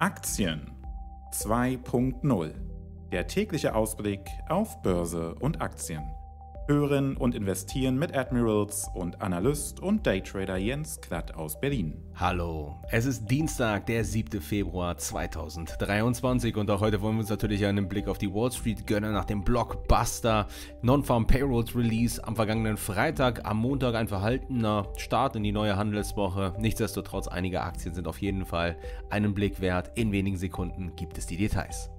Aktien 2.0 Der tägliche Ausblick auf Börse und Aktien. Hören und Investieren mit Admirals und Analyst und Daytrader Jens Klatt aus Berlin. Hallo, es ist Dienstag, der 7. Februar 2023 und auch heute wollen wir uns natürlich einen Blick auf die Wall Street gönnen nach dem Blockbuster Non-Farm Payrolls Release am vergangenen Freitag, am Montag ein verhaltener Start in die neue Handelswoche. Nichtsdestotrotz, einige Aktien sind auf jeden Fall einen Blick wert. In wenigen Sekunden gibt es die Details.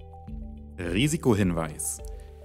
Risikohinweis.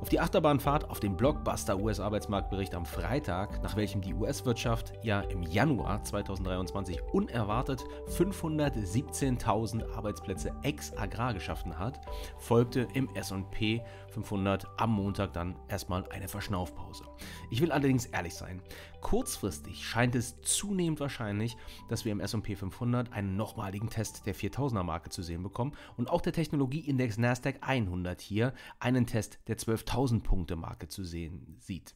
Auf die Achterbahnfahrt auf den Blockbuster US-Arbeitsmarktbericht am Freitag, nach welchem die US-Wirtschaft ja im Januar 2023 unerwartet 517.000 Arbeitsplätze ex-Agrar geschaffen hat, folgte im SP 500 am Montag dann erstmal eine Verschnaufpause. Ich will allerdings ehrlich sein. Kurzfristig scheint es zunehmend wahrscheinlich, dass wir im S&P 500 einen nochmaligen Test der 4000er Marke zu sehen bekommen und auch der Technologieindex Nasdaq 100 hier einen Test der 12000 Punkte Marke zu sehen sieht.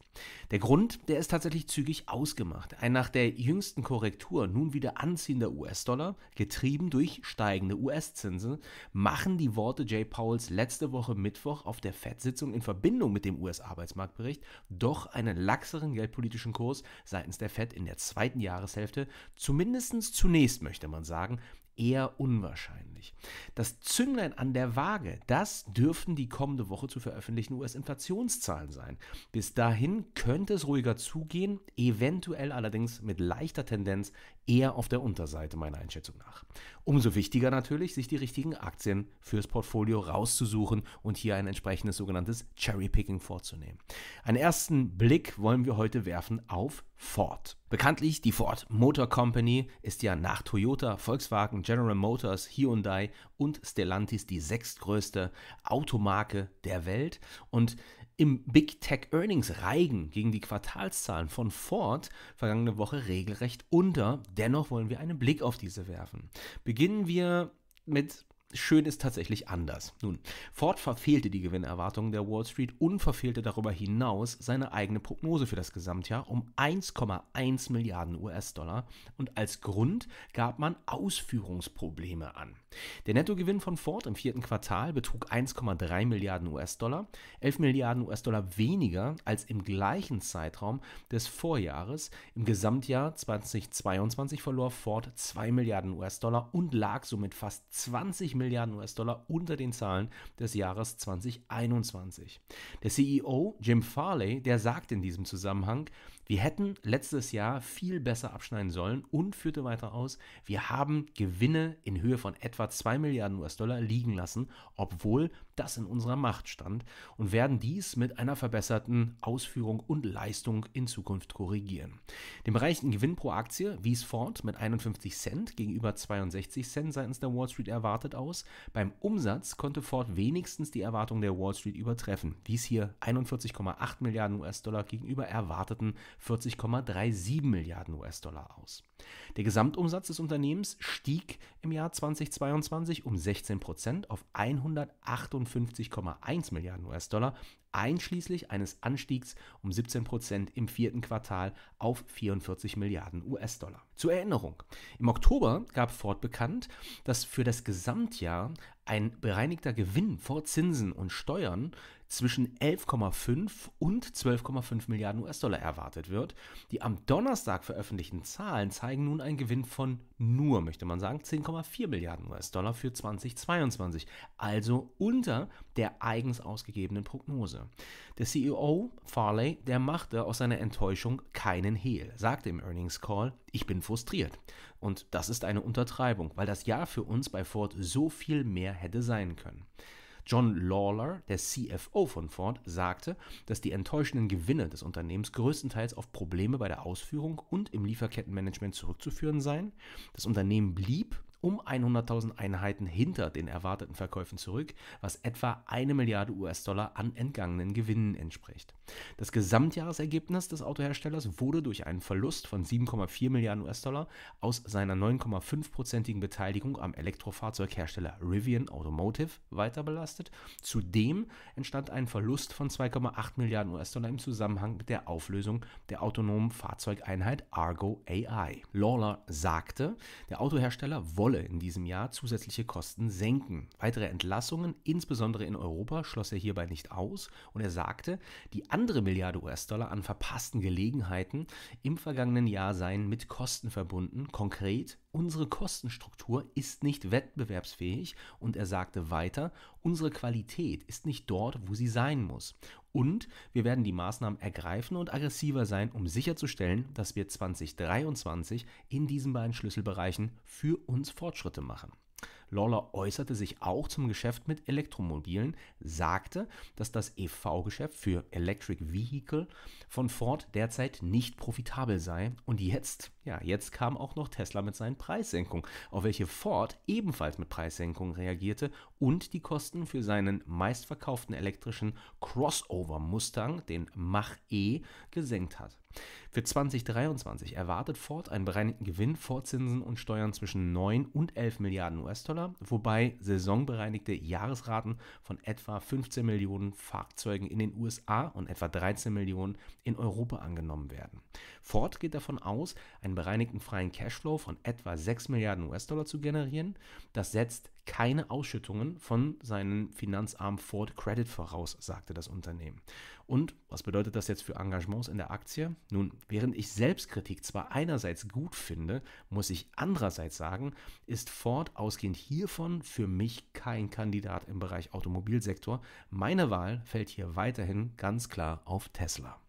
Der Grund, der ist tatsächlich zügig ausgemacht. Ein nach der jüngsten Korrektur nun wieder anziehender US-Dollar, getrieben durch steigende US-Zinsen, machen die Worte Jay Powells letzte Woche Mittwoch auf der Fed FED-Sitzung in Verbindung mit dem US-Arbeitsmarktbericht doch einen laxeren geldpolitischen Kurs seitens der FED in der zweiten Jahreshälfte, zumindest zunächst möchte man sagen, eher unwahrscheinlich. Das Zünglein an der Waage, das dürften die kommende Woche zu veröffentlichten US-Inflationszahlen sein. Bis dahin könnte es ruhiger zugehen, eventuell allerdings mit leichter Tendenz eher auf der Unterseite meiner Einschätzung nach. Umso wichtiger natürlich, sich die richtigen Aktien fürs Portfolio rauszusuchen und hier ein entsprechendes sogenanntes Cherry-Picking vorzunehmen. Einen ersten Blick wollen wir heute werfen auf Ford. Bekanntlich, die Ford Motor Company ist ja nach Toyota, Volkswagen, General Motors, Hyundai und Stellantis die sechstgrößte Automarke der Welt und im Big Tech Earnings reigen gegen die Quartalszahlen von Ford vergangene Woche regelrecht unter. Dennoch wollen wir einen Blick auf diese werfen. Beginnen wir mit Schön ist tatsächlich anders. Nun, Ford verfehlte die Gewinnerwartungen der Wall Street und verfehlte darüber hinaus seine eigene Prognose für das Gesamtjahr um 1,1 Milliarden US-Dollar und als Grund gab man Ausführungsprobleme an. Der Nettogewinn von Ford im vierten Quartal betrug 1,3 Milliarden US-Dollar, 11 Milliarden US-Dollar weniger als im gleichen Zeitraum des Vorjahres. Im Gesamtjahr 2022 verlor Ford 2 Milliarden US-Dollar und lag somit fast 20 Milliarden Milliarden US-Dollar unter den Zahlen des Jahres 2021. Der CEO Jim Farley, der sagt in diesem Zusammenhang, wir hätten letztes Jahr viel besser abschneiden sollen und führte weiter aus, wir haben Gewinne in Höhe von etwa 2 Milliarden US-Dollar liegen lassen, obwohl das in unserer Macht stand und werden dies mit einer verbesserten Ausführung und Leistung in Zukunft korrigieren. Den bereichten Gewinn pro Aktie wies Ford mit 51 Cent gegenüber 62 Cent seitens der Wall Street erwartet aus. Beim Umsatz konnte Ford wenigstens die Erwartung der Wall Street übertreffen, wies hier 41,8 Milliarden US-Dollar gegenüber erwarteten 40,37 Milliarden US-Dollar aus. Der Gesamtumsatz des Unternehmens stieg im Jahr 2022 um 16 Prozent auf 158,1 Milliarden US-Dollar einschließlich eines Anstiegs um 17 Prozent im vierten Quartal auf 44 Milliarden US-Dollar. Zur Erinnerung, im Oktober gab Ford bekannt, dass für das Gesamtjahr ein bereinigter Gewinn vor Zinsen und Steuern zwischen 11,5 und 12,5 Milliarden US-Dollar erwartet wird. Die am Donnerstag veröffentlichten Zahlen zeigen nun einen Gewinn von nur, möchte man sagen, 10,4 Milliarden US-Dollar für 2022, also unter der eigens ausgegebenen Prognose. Der CEO Farley, der machte aus seiner Enttäuschung keinen Hehl, sagte im Earnings Call, ich bin frustriert. Und das ist eine Untertreibung, weil das Jahr für uns bei Ford so viel mehr hätte sein können. John Lawler, der CFO von Ford, sagte, dass die enttäuschenden Gewinne des Unternehmens größtenteils auf Probleme bei der Ausführung und im Lieferkettenmanagement zurückzuführen seien. Das Unternehmen blieb um 100.000 Einheiten hinter den erwarteten Verkäufen zurück, was etwa eine Milliarde US-Dollar an entgangenen Gewinnen entspricht. Das Gesamtjahresergebnis des Autoherstellers wurde durch einen Verlust von 7,4 Milliarden US-Dollar aus seiner 9,5-prozentigen Beteiligung am Elektrofahrzeughersteller Rivian Automotive weiter belastet. Zudem entstand ein Verlust von 2,8 Milliarden US-Dollar im Zusammenhang mit der Auflösung der autonomen Fahrzeugeinheit Argo AI. Lawler sagte, der Autohersteller wolle Kontrolle in diesem Jahr zusätzliche Kosten senken. Weitere Entlassungen, insbesondere in Europa, schloss er hierbei nicht aus und er sagte, die andere Milliarde US-Dollar an verpassten Gelegenheiten im vergangenen Jahr seien mit Kosten verbunden. Konkret, unsere Kostenstruktur ist nicht wettbewerbsfähig und er sagte weiter, unsere Qualität ist nicht dort, wo sie sein muss. Und wir werden die Maßnahmen ergreifen und aggressiver sein, um sicherzustellen, dass wir 2023 in diesen beiden Schlüsselbereichen für uns Fortschritte machen. Lawler äußerte sich auch zum Geschäft mit Elektromobilen, sagte, dass das EV-Geschäft für Electric Vehicle von Ford derzeit nicht profitabel sei. Und jetzt, ja, jetzt kam auch noch Tesla mit seinen Preissenkungen, auf welche Ford ebenfalls mit Preissenkungen reagierte und die Kosten für seinen meistverkauften elektrischen Crossover Mustang, den Mach-E, gesenkt hat. Für 2023 erwartet Ford einen bereinigten Gewinn vor Zinsen und Steuern zwischen 9 und 11 Milliarden US-Dollar, wobei saisonbereinigte Jahresraten von etwa 15 Millionen Fahrzeugen in den USA und etwa 13 Millionen in Europa angenommen werden. Ford geht davon aus, einen bereinigten freien Cashflow von etwa 6 Milliarden US-Dollar zu generieren. Das setzt keine Ausschüttungen von seinem Finanzarm Ford Credit voraus, sagte das Unternehmen. Und was bedeutet das jetzt für Engagements in der Aktie? Nun, während ich Selbstkritik zwar einerseits gut finde, muss ich andererseits sagen, ist Ford ausgehend hiervon für mich kein Kandidat im Bereich Automobilsektor. Meine Wahl fällt hier weiterhin ganz klar auf Tesla.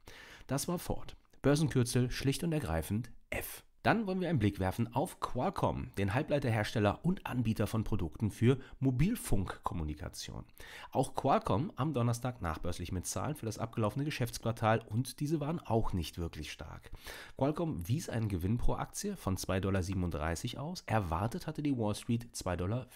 Das war Ford. Börsenkürzel schlicht und ergreifend F. Dann wollen wir einen Blick werfen auf Qualcomm, den Halbleiterhersteller und Anbieter von Produkten für Mobilfunkkommunikation. Auch Qualcomm am Donnerstag nachbörslich mit Zahlen für das abgelaufene Geschäftsquartal und diese waren auch nicht wirklich stark. Qualcomm wies einen Gewinn pro Aktie von 2,37 Dollar aus, erwartet hatte die Wall Street 2,34 Dollar.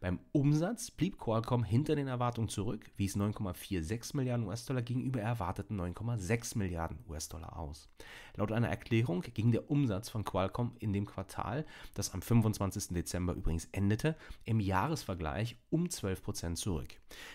Beim Umsatz blieb Qualcomm hinter den Erwartungen zurück, wies 9,46 Milliarden US-Dollar gegenüber erwarteten 9,6 Milliarden US-Dollar aus. Laut einer Erklärung ging der Umsatz von Qualcomm in dem Quartal, das am 25. Dezember übrigens endete, im Jahresvergleich um 12% zurück.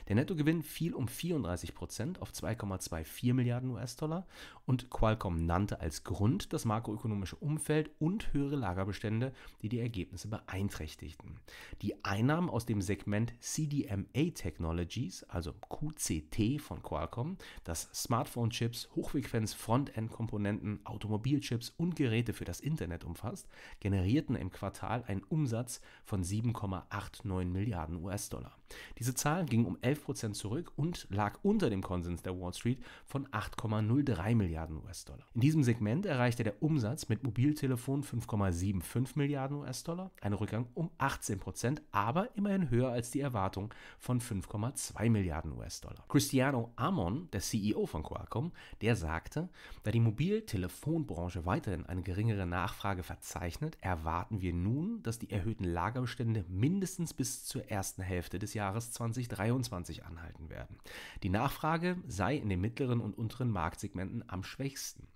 Der Nettogewinn fiel um 34% auf 2,24 Milliarden US-Dollar und Qualcomm nannte als Grund das makroökonomische Umfeld und höhere Lagerbestände, die die Ergebnisse beeinträchtigten. Die Einnahmen aus dem Segment CDMA Technologies, also QCT von Qualcomm, das Smartphone-Chips, Hochfrequenz-Frontend-Komponenten, Automobilchips und Geräte für das Internet umfasst, generierten im Quartal einen Umsatz von 7,89 Milliarden US-Dollar. Diese Zahl ging um 11% zurück und lag unter dem Konsens der Wall Street von 8,03 Milliarden US-Dollar. In diesem Segment erreichte der Umsatz mit Mobiltelefon 5,75 Milliarden US-Dollar, ein Rückgang um 18%, aber immerhin höher als die Erwartung von 5,2 Milliarden US-Dollar. Cristiano Amon, der CEO von Qualcomm, der sagte, da die Mobiltelefonbranche weiterhin eine geringere Nachfrage verzeichnet, erwarten wir nun, dass die erhöhten Lagerbestände mindestens bis zur ersten Hälfte des Jahres Jahres 2023 anhalten werden. Die Nachfrage sei in den mittleren und unteren Marktsegmenten am schwächsten.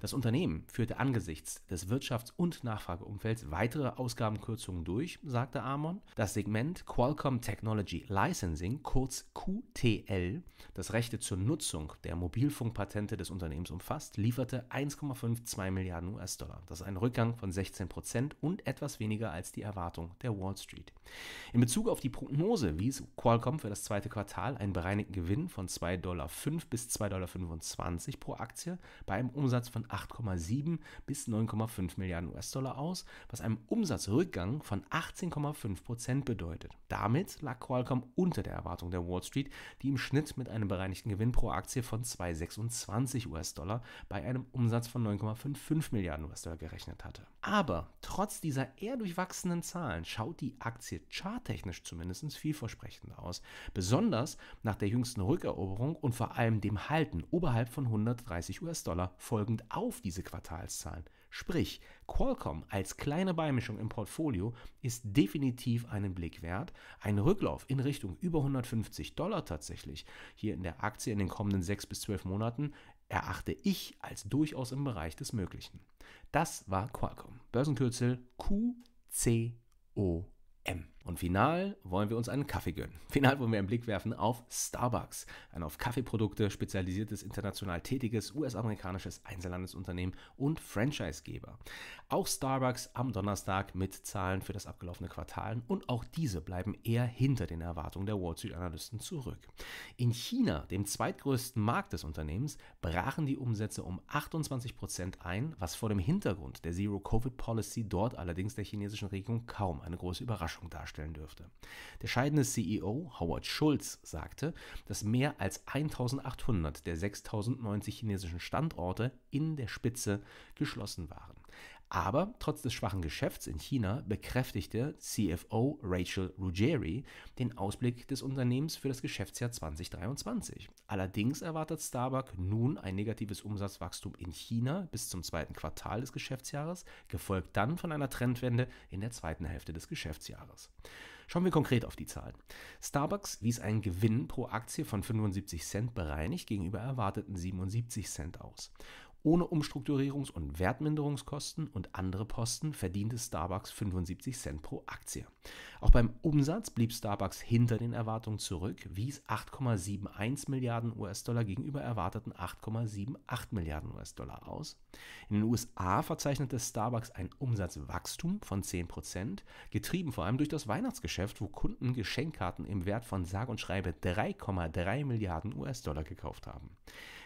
Das Unternehmen führte angesichts des Wirtschafts- und Nachfrageumfelds weitere Ausgabenkürzungen durch, sagte Amon. Das Segment Qualcomm Technology Licensing, kurz QTL, das Rechte zur Nutzung der Mobilfunkpatente des Unternehmens umfasst, lieferte 1,52 Milliarden US-Dollar. Das ist ein Rückgang von 16 Prozent und etwas weniger als die Erwartung der Wall Street. In Bezug auf die Prognose wies Qualcomm für das zweite Quartal einen bereinigten Gewinn von 2,5 bis 2,25 Dollar pro Aktie bei einem Umsatz von 8,7 bis 9,5 Milliarden US-Dollar aus, was einem Umsatzrückgang von 18,5 Prozent bedeutet. Damit lag Qualcomm unter der Erwartung der Wall Street, die im Schnitt mit einem bereinigten Gewinn pro Aktie von 2,26 US-Dollar bei einem Umsatz von 9,55 Milliarden US-Dollar gerechnet hatte. Aber trotz dieser eher durchwachsenen Zahlen schaut die Aktie charttechnisch zumindest vielversprechend aus, besonders nach der jüngsten Rückeroberung und vor allem dem Halten oberhalb von 130 US-Dollar folgend auf diese Quartalszahlen. Sprich, Qualcomm als kleine Beimischung im Portfolio ist definitiv einen Blick wert. Ein Rücklauf in Richtung über 150 Dollar tatsächlich hier in der Aktie in den kommenden 6 bis 12 Monaten erachte ich als durchaus im Bereich des Möglichen. Das war Qualcomm. Börsenkürzel QCOM. Und final wollen wir uns einen Kaffee gönnen. Final wollen wir einen Blick werfen auf Starbucks, ein auf Kaffeeprodukte spezialisiertes international tätiges US-amerikanisches Einzelhandelsunternehmen und Franchisegeber. Auch Starbucks am Donnerstag mit Zahlen für das abgelaufene Quartal und auch diese bleiben eher hinter den Erwartungen der Wall Street Analysten zurück. In China, dem zweitgrößten Markt des Unternehmens, brachen die Umsätze um 28% Prozent ein, was vor dem Hintergrund der Zero-Covid-Policy dort allerdings der chinesischen Regierung kaum eine große Überraschung darstellt vorstellen dürfte. Der scheidende CEO Howard Schulz sagte, dass mehr als 1800 der 6090 chinesischen Standorte in der Spitze geschlossen waren. Aber trotz des schwachen Geschäfts in China bekräftigte CFO Rachel Ruggeri den Ausblick des Unternehmens für das Geschäftsjahr 2023. Allerdings erwartet Starbucks nun ein negatives Umsatzwachstum in China bis zum zweiten Quartal des Geschäftsjahres, gefolgt dann von einer Trendwende in der zweiten Hälfte des Geschäftsjahres. Schauen wir konkret auf die Zahlen. Starbucks wies einen Gewinn pro Aktie von 75 Cent bereinigt gegenüber erwarteten 77 Cent aus. Ohne Umstrukturierungs- und Wertminderungskosten und andere Posten verdiente Starbucks 75 Cent pro Aktie. Auch beim Umsatz blieb Starbucks hinter den Erwartungen zurück, wies 8,71 Milliarden US-Dollar gegenüber erwarteten 8,78 Milliarden US-Dollar aus. In den USA verzeichnete Starbucks ein Umsatzwachstum von 10%, getrieben vor allem durch das Weihnachtsgeschäft, wo Kunden Geschenkkarten im Wert von sage und schreibe 3,3 Milliarden US-Dollar gekauft haben.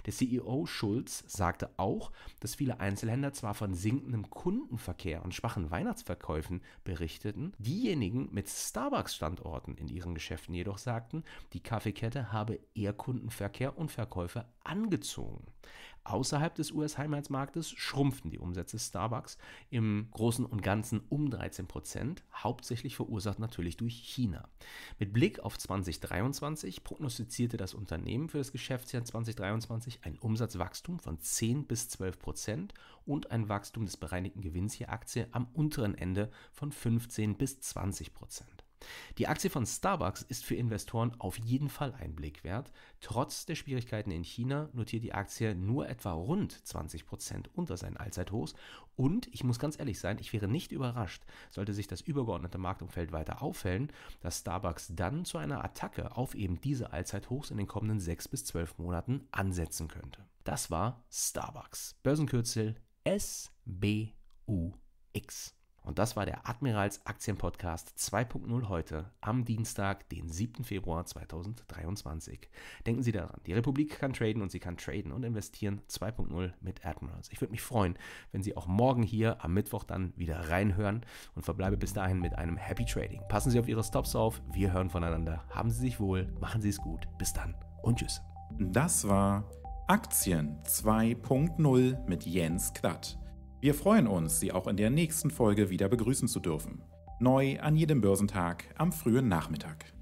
Der CEO Schulz sagte auch, dass viele Einzelhändler zwar von sinkendem Kundenverkehr und schwachen Weihnachtsverkäufen berichteten, diejenigen mit Starbucks-Standorten in ihren Geschäften jedoch sagten, die Kaffeekette habe eher Kundenverkehr und Verkäufe angezogen. Außerhalb des US-Heimatmarktes schrumpften die Umsätze Starbucks im Großen und Ganzen um 13 Prozent, hauptsächlich verursacht natürlich durch China. Mit Blick auf 2023 prognostizierte das Unternehmen für das Geschäftsjahr 2023 ein Umsatzwachstum von 10 bis 12 Prozent und ein Wachstum des bereinigten Gewinns je Aktie am unteren Ende von 15 bis 20 Prozent. Die Aktie von Starbucks ist für Investoren auf jeden Fall ein Blick wert. Trotz der Schwierigkeiten in China notiert die Aktie nur etwa rund 20% unter seinen Allzeithochs. Und ich muss ganz ehrlich sein, ich wäre nicht überrascht, sollte sich das übergeordnete Marktumfeld weiter auffällen, dass Starbucks dann zu einer Attacke auf eben diese Allzeithochs in den kommenden 6 bis 12 Monaten ansetzen könnte. Das war Starbucks. Börsenkürzel SBUX. Und das war der Admirals Aktien Podcast 2.0 heute am Dienstag, den 7. Februar 2023. Denken Sie daran, die Republik kann traden und sie kann traden und investieren 2.0 mit Admirals. Ich würde mich freuen, wenn Sie auch morgen hier am Mittwoch dann wieder reinhören und verbleibe bis dahin mit einem Happy Trading. Passen Sie auf Ihre Stops auf, wir hören voneinander. Haben Sie sich wohl, machen Sie es gut. Bis dann und tschüss. Das war Aktien 2.0 mit Jens Klatt. Wir freuen uns, Sie auch in der nächsten Folge wieder begrüßen zu dürfen. Neu an jedem Börsentag am frühen Nachmittag.